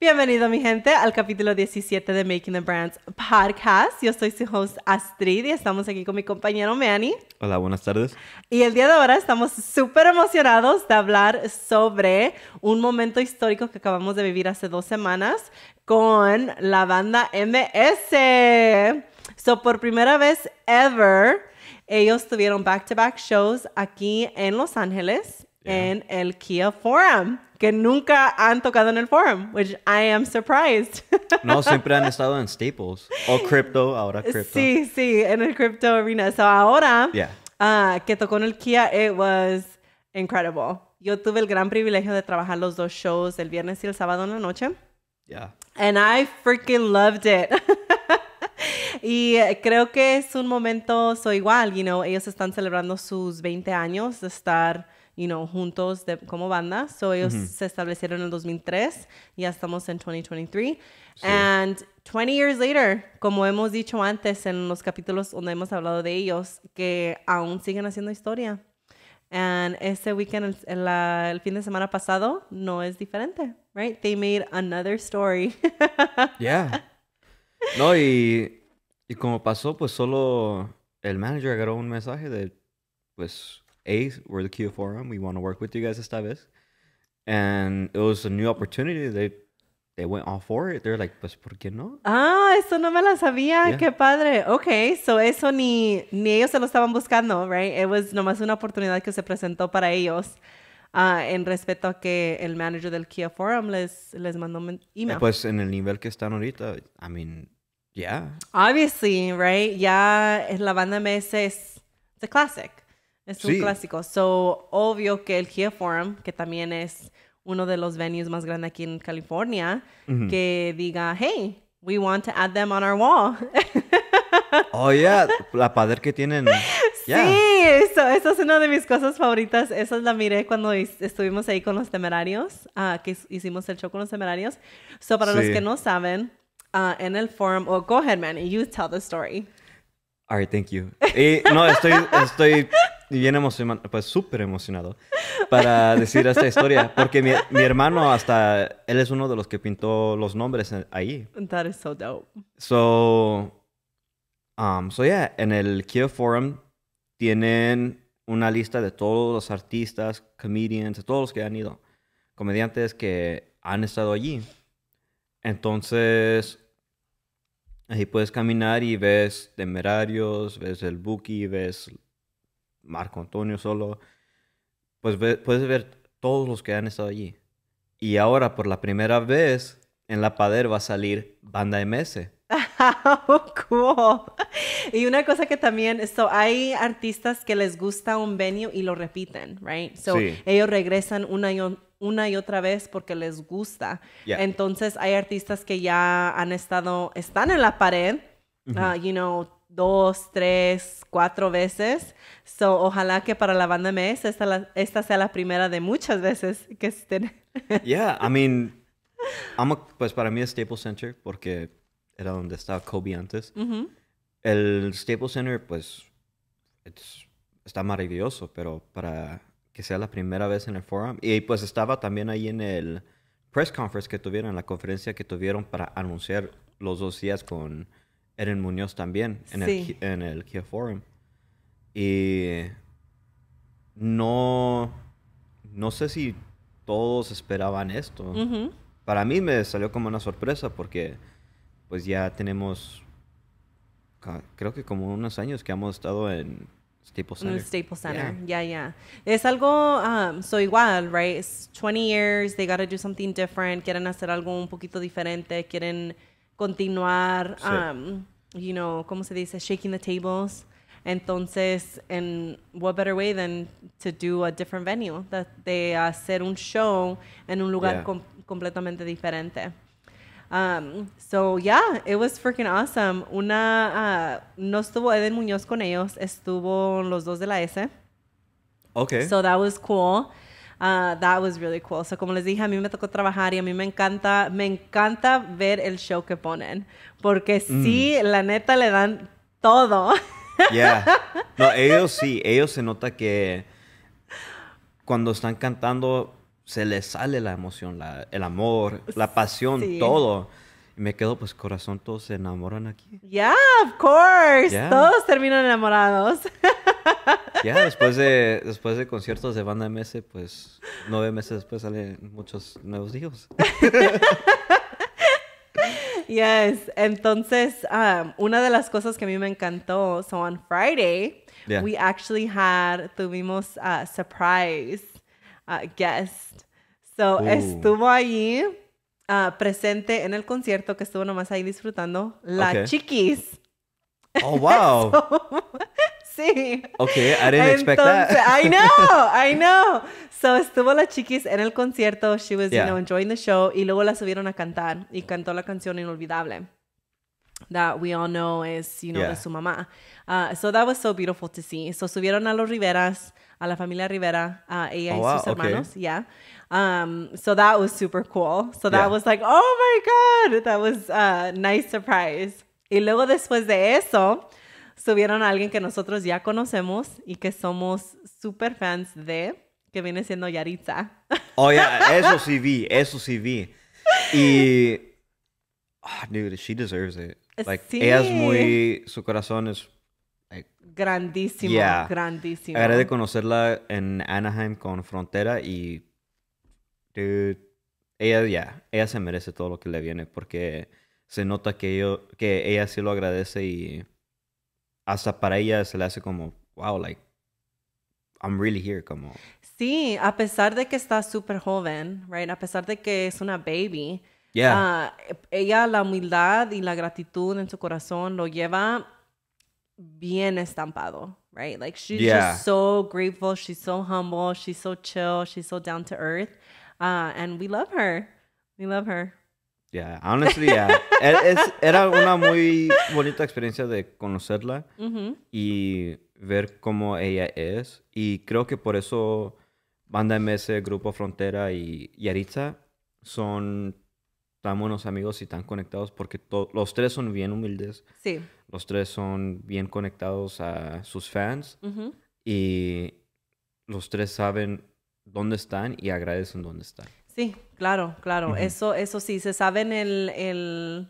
Bienvenido mi gente al capítulo 17 de Making the Brands Podcast. Yo soy su host Astrid y estamos aquí con mi compañero Manny. Hola, buenas tardes. Y el día de ahora estamos súper emocionados de hablar sobre un momento histórico que acabamos de vivir hace dos semanas con la banda MS. So, por primera vez ever, ellos tuvieron back-to-back shows aquí en Los Ángeles en el Kia Forum que nunca han tocado en el forum, which I am surprised. No, siempre han estado en Staples o Crypto, ahora Crypto. Sí, sí, en el Crypto Arena. So ahora ah, que tocó en el Kia, it was incredible. Yo tuve el gran privilegio de trabajar los dos shows el viernes y el sábado en la noche. Yeah. And I freaking loved it. y eh, creo que es un momento, soy igual, you know, ellos están celebrando sus 20 años de estar you know, juntos de, como banda. So ellos se establecieron en el 2003, ya estamos en 2023. And 20 years later, como hemos dicho antes en los capítulos donde hemos hablado de ellos, que aún siguen haciendo historia. And este weekend, el, el, fin de semana pasado, no es diferente, right? They made another story. yeah. No, y, y como pasó, pues solo el manager agarró un mensaje de, pues, A's, we're the Kia Forum. We want to work with you guys esta vez. And it was a new opportunity. They they went all for it. They're like, pues, ¿por qué no? Ah, eso no me la sabía. Qué padre. Okay, so eso ni, ni ellos se lo estaban buscando, right? It was nomás una oportunidad que se presentó para ellos. Ah, en respeto a que el manager del Kia Forum les, les mandó email. Eh, pues en el nivel que están ahorita, I mean, yeah. Obviously, right? Ya la banda MS es the classic. Es un clásico. So, obvio que el Kia Forum, que también es uno de los venues más grandes aquí en California, que diga, hey, we want to add them on our wall. oh, yeah, la padre que tienen. Sí, eso, es una de mis cosas favoritas. Esa la miré cuando estuvimos ahí con los temerarios, ah, que hicimos el show con los temerarios. So, para los que no saben, ah, en el forum, oh, go ahead, man, you tell the story. All right, thank you. Eh, no, estoy, estoy y bien emocionado, pues súper emocionado para decir esta historia, porque mi, mi, hermano hasta, él es uno de los que pintó los nombres ahí. That is so dope. So, um, so yeah, en el Kia Forum tienen una lista de todos los artistas, comedians, de todos los que han ido, comediantes que han estado allí. Entonces, ahí puedes caminar y ves temerarios, ves el Buki, ves Marco Antonio solo, pues puedes ver todos los que han estado allí. Y ahora por la primera vez en la pader va a salir Banda MS. cool. Y una cosa que también, so, hay artistas que les gusta un venue y lo repiten, right? sí. ellos regresan una y, una y otra vez porque les gusta. Entonces, hay artistas que ya han estado, están en la pared, uh you know, dos, tres, cuatro veces. So, ojalá que para la banda MS esta, esta sea la primera de muchas veces que estén. yeah, I mean, pues para mí es Staples Center porque era donde estaba Kobe antes. El Staples Center, pues, está maravilloso, pero para que sea la primera vez en el forum. Y pues estaba también ahí en el press conference que tuvieron, en la conferencia que tuvieron para anunciar los dos días con Eren Muñoz también en, el, en el Kia Forum. Y no, no sé si todos esperaban esto. Para mí me salió como una sorpresa porque pues ya tenemos, creo que como unos años que hemos estado en Staples Center. Staples Center. Yeah, yeah. Es algo, um, so igual, right? 20 years, they gotta do something different, quieren hacer algo un poquito diferente, quieren continuar, sí. um, you know, ¿cómo se dice? Shaking the tables. Entonces, and what better way than to do a different venue, de hacer un show en un lugar yeah. com completamente diferente. Um, so yeah, it was freaking awesome. Una uh, no estuvo Eden Muñoz con ellos, estuvo los dos de la S. Okay. So that was cool. Ah, that was really cool. So, como les dije, a mí me tocó trabajar y a mí me encanta, me encanta ver el show que ponen. Porque mm. sí, la neta le dan todo. No, ellos sí, ellos se nota que cuando están cantando se les sale la emoción, el amor, la pasión, todo. me quedo, pues corazón, todos se enamoran aquí. Yeah, of course. Todos terminan enamorados. Ya, después de, después de conciertos de banda MS, pues nueve meses después salen muchos nuevos hijos. Yes, entonces um, una de las cosas que a mí me encantó, so on Friday, we actually had, tuvimos a surprise guest. So estuvo allí uh, presente en el concierto que estuvo nomás ahí disfrutando, la chiquis. Oh, wow. Sí. Ok, I didn't expect Entonces, that. I know, I know. So estuvo la chiquis en el concierto, she was, you know, enjoying the show, y luego la subieron a cantar y cantó la canción inolvidable. That we all know is, you know, de su mamá. Uh, so that was so beautiful to see. So subieron a los Riveras, a la familia Rivera, ella y oh, sus hermanos, okay. yeah. Um, so that was super cool. So that was like, oh my God, that was a nice surprise. Y luego después de eso, subieron a alguien que nosotros ya conocemos y que somos super fans de, que viene siendo Yaritza. Oh, yeah, eso sí vi, eso sí vi. Y. Ah, dude, she deserves it. sí. Ella es muy. Su corazón es. grandísimo, grandísimo. Agradezco de conocerla en Anaheim con Frontera y. Dude. Ella, ya. ella se merece todo lo que le viene porque se nota que, yo, que ella sí lo agradece y hasta para ella se le hace como, wow, like, I'm really here, como. Sí, a pesar de que está súper joven, right? A pesar de que es una baby. Yeah. Ah, ella la humildad y la gratitud en su corazón lo lleva bien estampado, right? Like she's just so grateful, she's so humble, she's so chill, she's so down to earth, ah, and we love her. We love her. Yeah, honestly, e, era una muy bonita experiencia de conocerla y ver cómo ella es. Y creo que por eso Banda MS, Grupo Frontera y Yaritza son tan buenos amigos y tan conectados porque los tres son bien humildes. Sí. Los tres son bien conectados a sus fans y los tres saben dónde están y agradecen dónde están. Sí, claro, claro. Eso, eso sí, se saben el, el,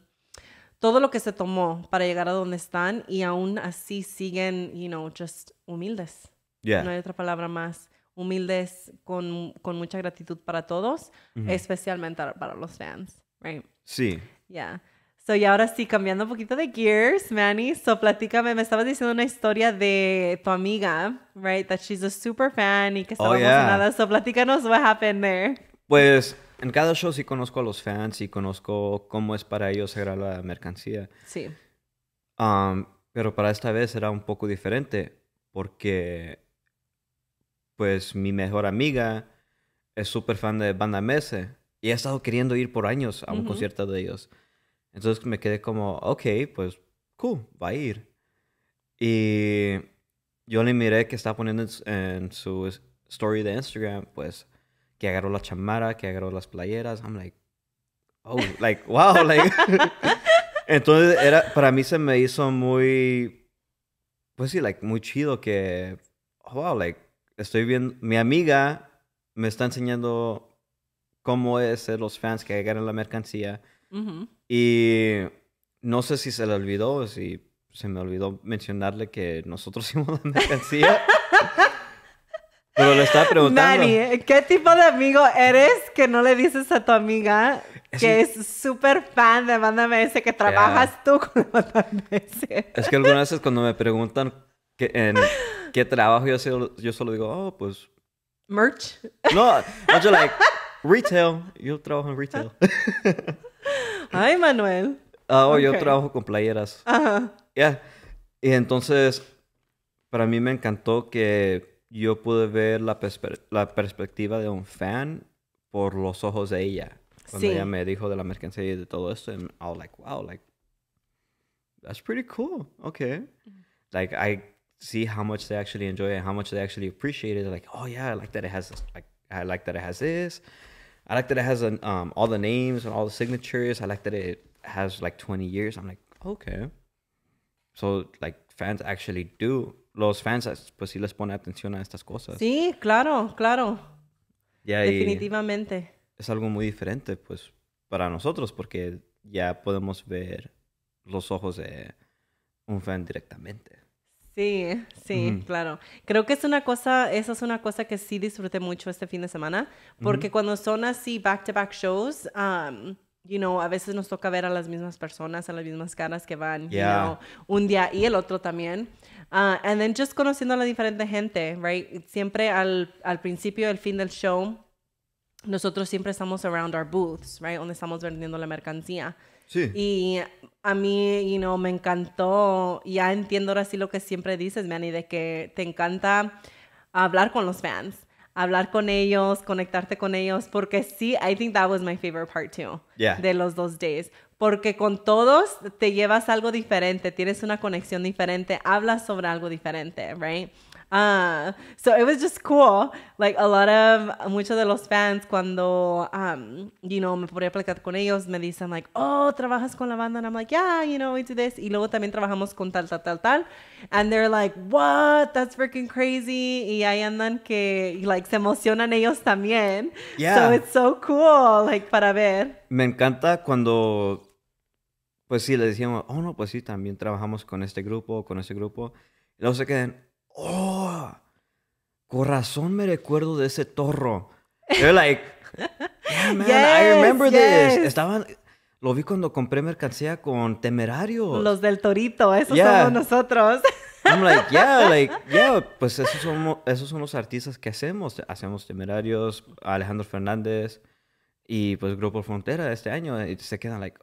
todo lo que se tomó para llegar a donde están y aún así siguen, you know, just humildes. No hay otra palabra más. Humildes con, mucha gratitud para todos, especialmente para los fans, right? Sí. Yeah. So, y ahora sí, cambiando un poquito de gears, Manny, so platícame, me estabas diciendo una historia de tu amiga, right? That she's a super fan y que oh, estaba emocionada. So, platícanos what happened there. Pues en cada show sí conozco a los fans y conozco cómo es para ellos ser la mercancía. Sí. pero para esta vez era un poco diferente porque pues mi mejor amiga es súper fan de Banda Mese y ha estado queriendo ir por años a un concierto de ellos. Entonces me quedé como, ok, pues cool, va a ir. Y yo le miré que está poniendo en su story de Instagram, pues que agarró la chamara, que agarró las playeras. I'm like, oh, like, wow, like. Entonces, era, para mí se me hizo muy, pues sí, like, muy chido que, oh, wow, like, estoy viendo, mi amiga me está enseñando cómo es ser los fans que agarran la mercancía. Y no sé si se le olvidó, si se me olvidó mencionarle que nosotros hicimos la mercancía estaba ¿qué tipo de amigo eres que no le dices a tu amiga que es súper fan de Banda Ese, que trabajas tú con Banda MS? Es que algunas veces cuando me preguntan en qué trabajo, yo solo, yo solo digo, oh, pues... Merch. No, yo just like, retail. Yo trabajo en retail. Ay, Manuel. Ah, oh, yo trabajo con playeras. Ajá. Y entonces, para mí me encantó que yo pude ver la, perspe la perspectiva de un fan por los ojos de ella. Cuando sí. ella me dijo de la mercancía y de todo esto, and I was like, wow, like, that's pretty cool. Okay. Mm-hmm. Like, I see how much they actually enjoy it, how much they actually appreciate it. Like, oh yeah, I like that it has this. Like, I like that it has this. I like that it has an, um, all the names and all the signatures. I like that it has like 20 years. I'm like, okay. So like fans actually do los fans, pues sí les pone atención a estas cosas. Sí, claro, claro. Definitivamente. Es algo muy diferente, pues, para nosotros, porque ya podemos ver los ojos de un fan directamente. Sí, sí, claro. Creo que es una cosa, esa es una cosa que sí disfruté mucho este fin de semana, porque cuando son así back-to-back shows, um, you know, a veces nos toca ver a las mismas personas, a las mismas caras que van, un día y el otro también. Y ah, and then conociendo a la diferente gente, Siempre al, principio, al fin del show, nosotros siempre estamos around our booths, right? Donde estamos vendiendo la mercancía. Sí. Y a mí, you me encantó, ya entiendo ahora sí lo que siempre dices, Manny, de que te encanta hablar con los fans, hablar con ellos, conectarte con ellos, porque sí, I think that was my favorite part too. De los dos days porque con todos te llevas algo diferente, tienes una conexión diferente, hablas sobre algo diferente, right? Ah, so it was just cool. Like a lot of muchos de los fans cuando um, you know me podría platicar con ellos me dicen like oh trabajas con la banda and I'm like yeah you know we do this y luego también trabajamos con tal tal tal tal and they're like what that's freaking crazy y ahí andan que like se emocionan ellos también. Yeah. So it's so cool like para ver. Me encanta cuando pues sí, les decíamos, oh, no, pues sí, también trabajamos con este grupo, con este grupo. Y luego se quedan, oh, corazón me recuerdo de ese torro. They're like, yeah, man, I remember this. Estaban, lo vi cuando compré mercancía con temerarios. Los del Torito, esos somos nosotros. I'm like, yeah, like, yeah, pues esos son, esos son los artistas que hacemos. Hacemos Temerarios, Alejandro Fernández y pues Grupo Frontera este año. Y se quedan like,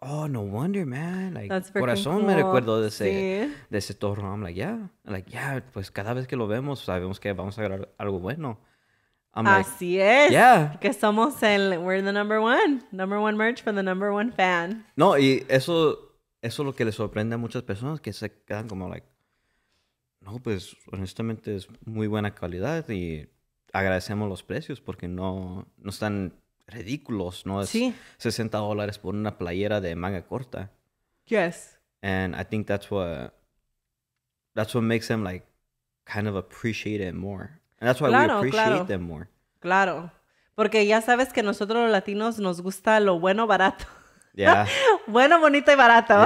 oh, no wonder, man. Like, That's corazón me recuerdo de ese, de ese toro. I'm like, yeah. like, yeah, pues cada vez que lo vemos sabemos que vamos a grabar algo bueno. Así es. Yeah. Que somos el, we're the number one. Number one merch for the number one fan. No, y eso, eso es lo que le sorprende a muchas personas que se quedan como, like, no, pues, honestamente es muy buena calidad y agradecemos los precios porque no, no están ridículos, ¿no? sí. 60 dólares por una playera de manga corta. Yes. And I think that's what that's what makes them like kind of appreciate it more. And that's why we appreciate them more. Claro. Porque ya sabes que nosotros los latinos nos gusta lo bueno barato. Yeah. bueno, bonito y barato.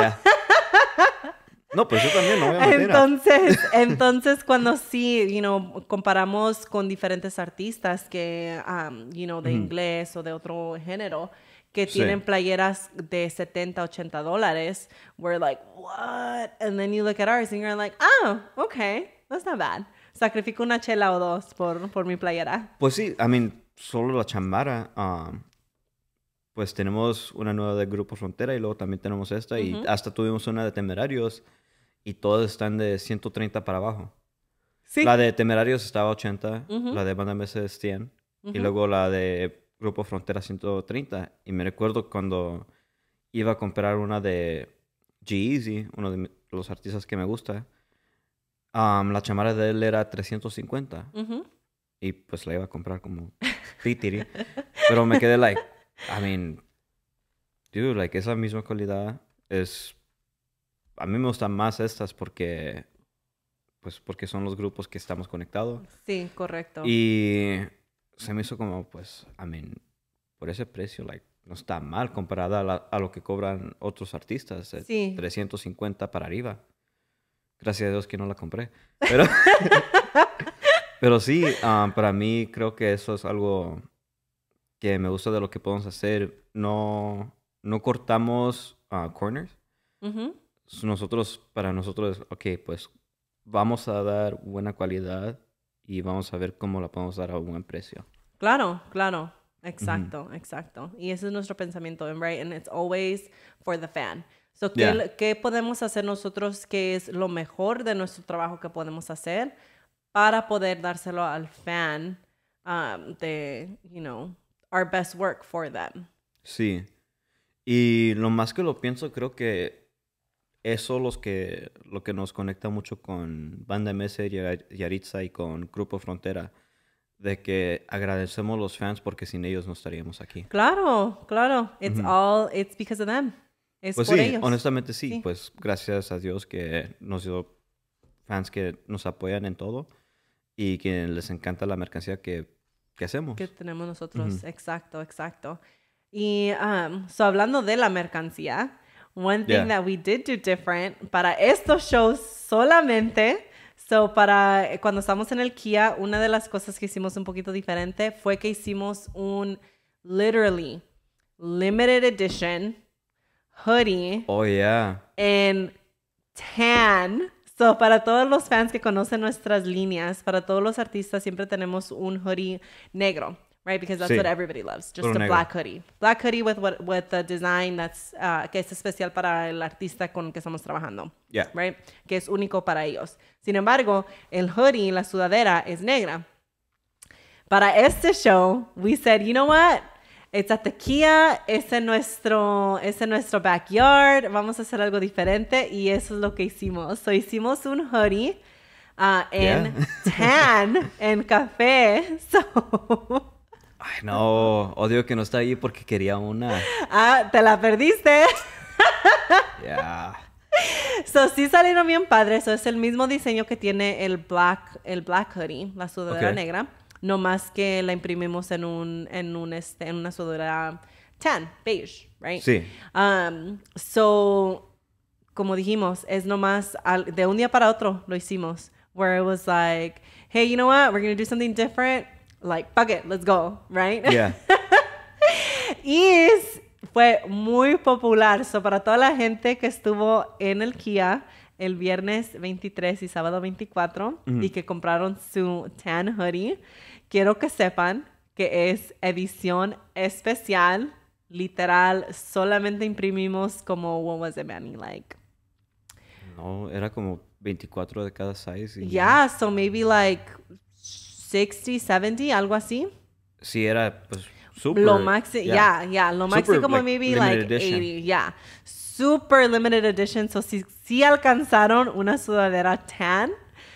No, pues yo también no voy Entonces, entonces cuando sí, you know, comparamos con diferentes artistas que, um, you know, de inglés o de otro género, que tienen playeras de 70, 80 dólares, we're like, what? And then you look at ours and you're like, oh, okay, that's not bad. Sacrifico una chela o dos por, por mi playera. Pues sí, I mean, solo la chambara, um, pues tenemos una nueva de Grupo Frontera y luego también tenemos esta y hasta tuvimos una de Temerarios y todas están de 130 para abajo. Sí. La de Temerarios estaba 80, la de Banda Meses 100 y luego la de Grupo Frontera 130. Y me recuerdo cuando iba a comprar una de G-Eazy, uno de los artistas que me gusta, la chamara de él era 350. Y pues la iba a comprar como pitiri. pero me quedé like, I mean, dude, like, es la misma calidad, es a mí me gustan más estas porque, pues, porque son los grupos que estamos conectados. Sí, correcto. Y se me hizo como, pues, I mean, por ese precio, like, no está mal comparada a, lo que cobran otros artistas, eh, sí. 350 para arriba. Gracias a Dios que no la compré. Pero, pero sí, um, para mí creo que eso es algo que me gusta de lo que podemos hacer. No, no cortamos uh, corners nosotros, para nosotros, ok, pues vamos a dar buena calidad y vamos a ver cómo la podemos dar a un buen precio. Claro, claro. Exacto, exacto. Y ese es nuestro pensamiento, right? And it's always for the fan. So, ¿qué, podemos hacer nosotros que es lo mejor de nuestro trabajo que podemos hacer para poder dárselo al fan um, de, you know, our best work for them? Sí. Y lo más que lo pienso, creo que eso los que, lo que nos conecta mucho con Banda y Yaritza y con Grupo Frontera, de que agradecemos a los fans porque sin ellos no estaríamos aquí. Claro, claro. It's all, it's because of them. Es pues por sí, ellos. honestamente sí. Pues gracias a Dios que nos dio fans que nos apoyan en todo y que les encanta la mercancía que, que hacemos. Que tenemos nosotros, exacto, exacto. Y um, hablando de la mercancía, One thing that we did do different para estos shows solamente. So, para eh, cuando estamos en el Kia, una de las cosas que hicimos un poquito diferente fue que hicimos un literally limited edition hoodie. Oh, yeah. En tan. So, para todos los fans que conocen nuestras líneas, para todos los artistas, siempre tenemos un hoodie negro right? Because that's sí. what everybody loves, just a black hoodie. Black hoodie with what with the design that's uh, que es especial para el artista con el que estamos trabajando, right? Que es único para ellos. Sin embargo, el hoodie, la sudadera es negra. Para este show, we said, you know what? It's at the es en nuestro, es nuestro backyard, vamos a hacer algo diferente y eso es lo que hicimos. hicimos un hoodie uh, en tan, en café. So, no, odio que no está ahí porque quería una. Ah, te la perdiste. Yeah. So, sí salieron bien padres. Eso es el mismo diseño que tiene el black, el black hoodie, la sudadera negra. No más que la imprimimos en un, en un este, en una sudadera tan, beige, right? Sí. Um, so, como dijimos, es nomás de un día para otro lo hicimos. Where it was like, hey, you know what? We're gonna do something different like, fuck it, let's go, right? Yeah. y fue muy popular. So, para toda la gente que estuvo en el Kia el viernes 23 y sábado 24 y que compraron su tan hoodie, quiero que sepan que es edición especial. Literal, solamente imprimimos como, what was it, Manny? Like. No, era como 24 de cada size. Y... Yeah, so maybe like 60, 70, algo así. Sí, era pues Lo máximo, yeah. yeah, lo máximo como maybe like 80, yeah. Super limited edition, so si, si alcanzaron una sudadera tan,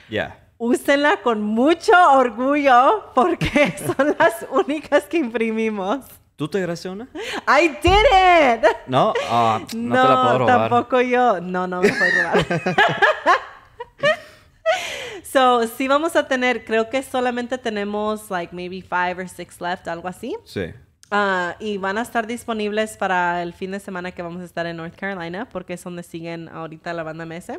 yeah. úsenla con mucho orgullo porque son las únicas que imprimimos. ¿Tú te gracias una? I did it! No, ah, no, te la puedo robar. tampoco yo. No, no me puedo robar. So, sí vamos a tener, creo que solamente tenemos like maybe five or six left, algo así. Sí. Ah, y van a estar disponibles para el fin de semana que vamos a estar en North Carolina, porque es donde siguen ahorita la banda MS.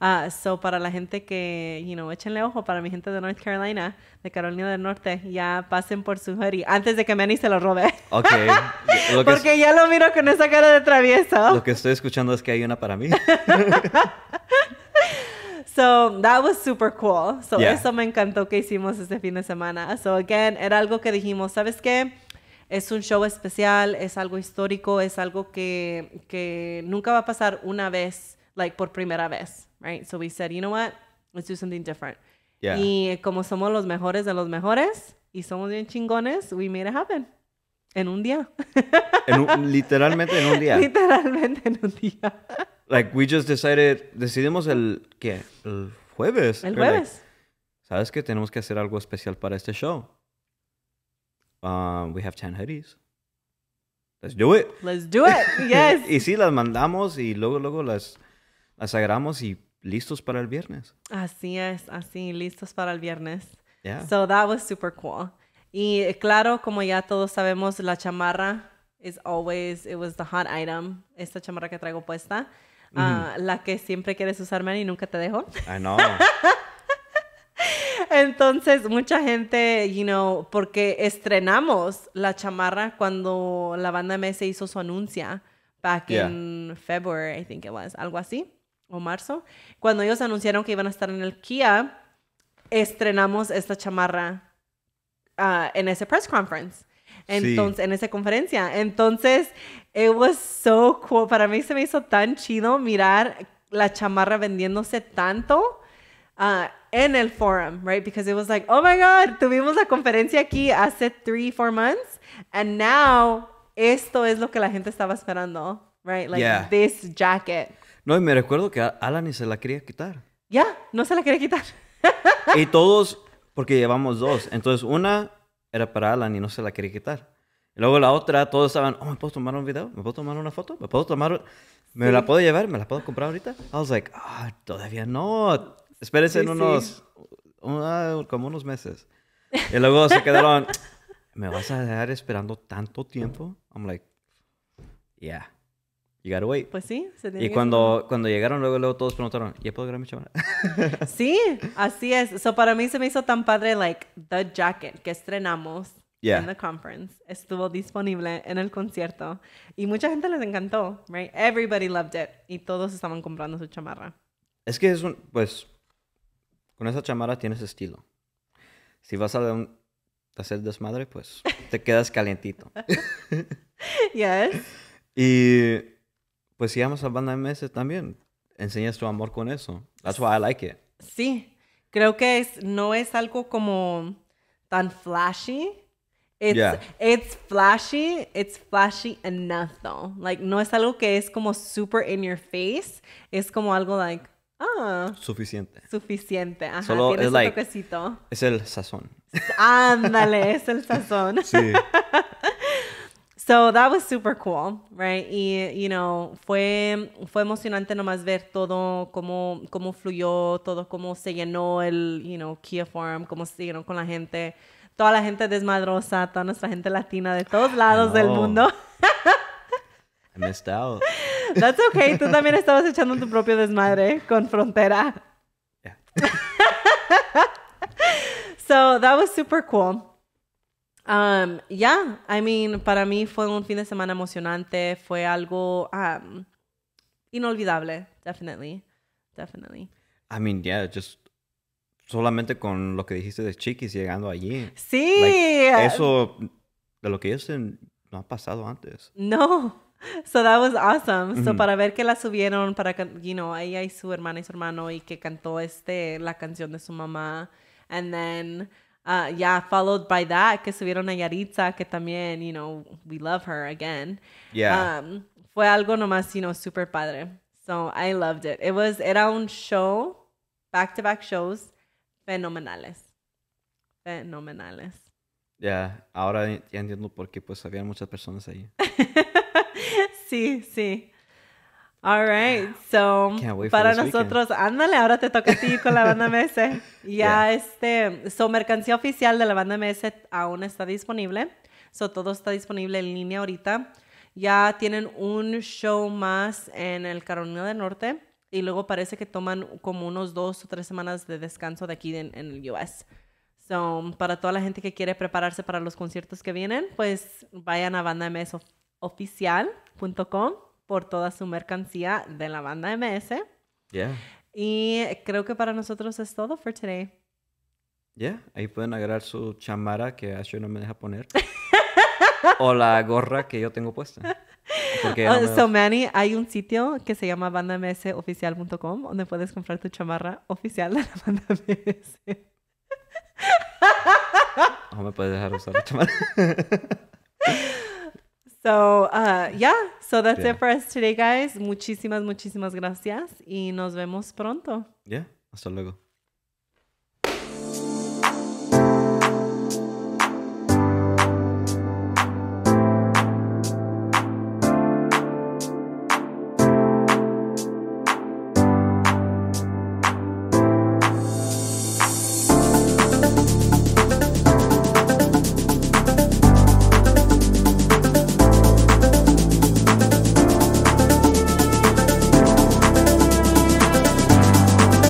Uh, so, para la gente que, you know, échenle ojo, para mi gente de North Carolina, de Carolina del Norte, ya pasen por su hoodie antes de que Manny se lo robe. Ok. Porque ya lo miro con esa cara de travieso. Lo que estoy escuchando es que hay una para mí. So that was super cool. So eso me encantó que hicimos este fin de semana. So again, era algo que dijimos, ¿sabes qué? Es un show especial, es algo histórico, es algo que, que nunca va a pasar una vez, like por primera vez, right? So we said, you know what? Let's do something different. Y como somos los mejores de los mejores y somos bien chingones, we made it happen. En un día. literalmente en un día. Literalmente en un día. Like, we just decided, decidimos el, ¿qué? El jueves. El jueves. ¿Sabes que Tenemos que hacer algo especial para este show. Um, we have 10 hoodies. Let's do it. Let's do it. Yes. y sí, las mandamos y luego, luego las, las agarramos y listos para el viernes. Así es, así, listos para el viernes. Yeah. So that was super cool. Y claro, como ya todos sabemos, la chamarra is always, it was the hot item. Esta chamarra que traigo puesta la que siempre quieres usarme y nunca te dejo. I ah, no. Entonces, mucha gente, you know, porque estrenamos la chamarra cuando la banda MS hizo su anuncia back in February, I think it was, algo así, o marzo. Cuando ellos anunciaron que iban a estar en el Kia, estrenamos esta chamarra ah, en ese press conference. Entonces, en esa conferencia. Entonces, It was so cool. Para mí se me hizo tan chido mirar la chamarra vendiéndose tanto uh, en el forum, right? Because it was like, oh my God, tuvimos la conferencia aquí hace three, four months, and now esto es lo que la gente estaba esperando, right? Like this jacket. No, y me recuerdo que Alan ni se la quería quitar. Ya, yeah, no se la quería quitar. y todos, porque llevamos dos, entonces una era para Alan y no se la quería quitar. Y luego la otra, todos estaban, oh, ¿me puedo tomar un video? ¿Me puedo tomar una foto? ¿Me puedo tomar? ¿Me la puedo llevar? ¿Me la puedo comprar ahorita? I was like, ah, todavía no. Espérense en unos, ah, como unos meses. Y luego se quedaron, ¿me vas a dejar esperando tanto tiempo? I'm like, yeah. You gotta wait. Pues sí. Se y cuando, cuando llegaron, luego, luego todos preguntaron, ¿ya puedo grabar mi sí, así es. So, para mí se me hizo tan padre, like, The Jacket que estrenamos en la conferencia conference. Estuvo disponible en el concierto y mucha gente les encantó, right? Everybody loved it y todos estaban comprando su chamarra. Es que es un, pues, con esa chamarra tienes estilo. Si vas a, hacer desmadre, pues te quedas calientito. yes. Y pues si vamos a banda meses también, enseñas tu amor con eso. That's why I like it. Sí, creo que es, no es algo como tan flashy, It's, it's flashy, it's flashy enough though. Like no es algo que es como super in your face, es como algo like ah suficiente. Suficiente, Solo es like, Es el sazón. Ándale, es el sazón. sí. So that was super cool, right? Y, you know, fue, fue emocionante nomás ver todo, cómo, cómo fluyó, todo, cómo se llenó el, you know, Kia Forum, cómo se llenó con la gente toda la gente desmadrosa, toda nuestra gente latina de todos lados del mundo. I missed out. That's okay. Tú también estabas echando tu propio desmadre con frontera. so that was super cool. Um, yeah, I mean, para mí fue un fin de semana emocionante. Fue algo um, inolvidable, definitely, definitely. I mean, yeah, just solamente con lo que dijiste de Chiquis llegando allí. Sí. Ah, eso de lo que ellos no ha pasado antes. No. So that was awesome. So para ver que la subieron para you know, ella y su hermana y su hermano y que cantó este la canción de su mamá and then uh, yeah, followed by that, que subieron a Yaritza, que también, you know, we love her again. Yeah. Um, fue algo nomás, you know, super padre. So I loved it. It was, era un show, back to back shows, fenomenales. Fenomenales. Ya, ahora ya entiendo por qué pues había muchas personas ahí. sí, sí. All right, so para nosotros, ándale, ahora te toca a ti con la banda MS. Ya este, su mercancía oficial de la banda MS aún está disponible. So todo está disponible en línea ahorita. Ya tienen un show más en el Carolina del Norte y luego parece que toman como unos dos o tres semanas de descanso de aquí en, en el US. So, para toda la gente que quiere prepararse para los conciertos que vienen, pues vayan a bandamsoficial.com por toda su mercancía de la banda MS. Yeah. Y creo que para nosotros es todo for today. Yeah, ahí pueden agarrar su chamara que Ashley no me deja poner. o la gorra que yo tengo puesta. Oh, so Manny, hay un sitio que se llama bandamsoficial.com donde puedes comprar tu chamarra oficial de la banda MS. No oh, me puedes dejar usar la chamarra. so, uh, yeah, so that's it for us today, guys. Muchísimas, muchísimas gracias y nos vemos pronto. Yeah, hasta luego.